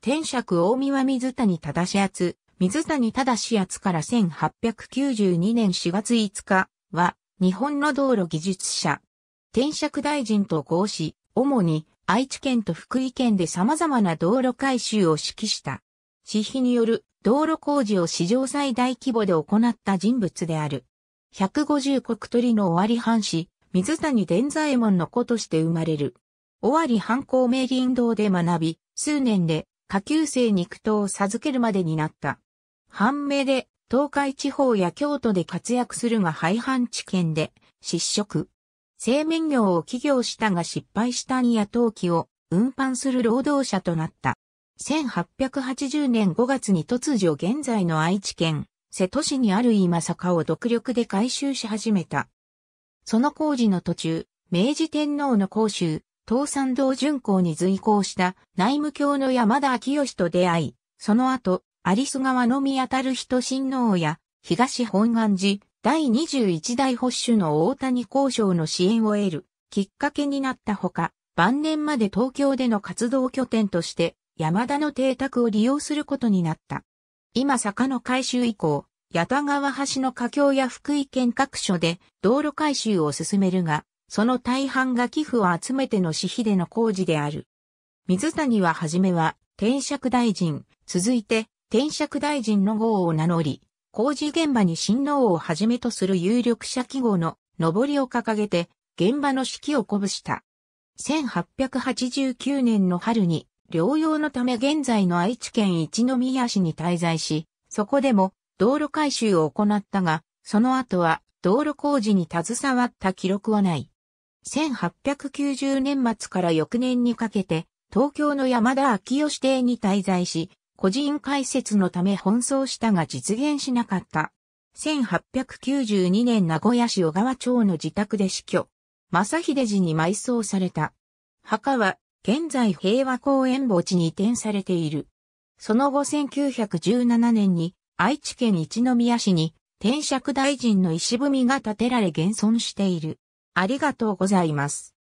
天尺大見は水谷忠志厚、水谷忠志厚から1892年4月5日は、日本の道路技術者。天尺大臣と合し、主に愛知県と福井県で様々な道路改修を指揮した。私費による道路工事を史上最大規模で行った人物である。150国取の尾張藩士、水谷伝左衛門の子として生まれる。尾張藩校明林堂で学び、数年で下級生肉刀を授けるまでになった。半目で、東海地方や京都で活躍するが廃藩置県で、失職。製麺業を起業したが失敗したにや陶器を運搬する労働者となった。1880年5月に突如現在の愛知県、瀬戸市にある今坂を独力で改修し始めた。その工事の途中、明治天皇の公衆、東山道巡行に随行した内務卿の山田明義と出会い、その後、有栖川のみ当たる人親王や、東本願寺、第21代保守の大谷交渉の支援を得る、きっかけになったほか、晩年まで東京での活動拠点として、山田の邸宅を利用することになった。今坂の改修以降、八田川橋の架橋や福井県各所で道路改修を進めるが、その大半が寄付を集めての私費での工事である。水谷ははじめは、転職大臣、続いて、転職大臣の号を名乗り、工事現場に新郎をはじめとする有力者記号の上りを掲げて、現場の指揮を鼓舞した。1889年の春に、療養のため現在の愛知県一宮市に滞在し、そこでも道路改修を行ったが、その後は道路工事に携わった記録はない。1890年末から翌年にかけて、東京の山田昭義邸に滞在し、個人開設のため奔走したが実現しなかった。1892年名古屋市小川町の自宅で死去。正秀寺に埋葬された。墓は、現在平和公園墓地に移転されている。その後1917年に、愛知県一宮市に、天釈大臣の石踏みが建てられ現存している。ありがとうございます。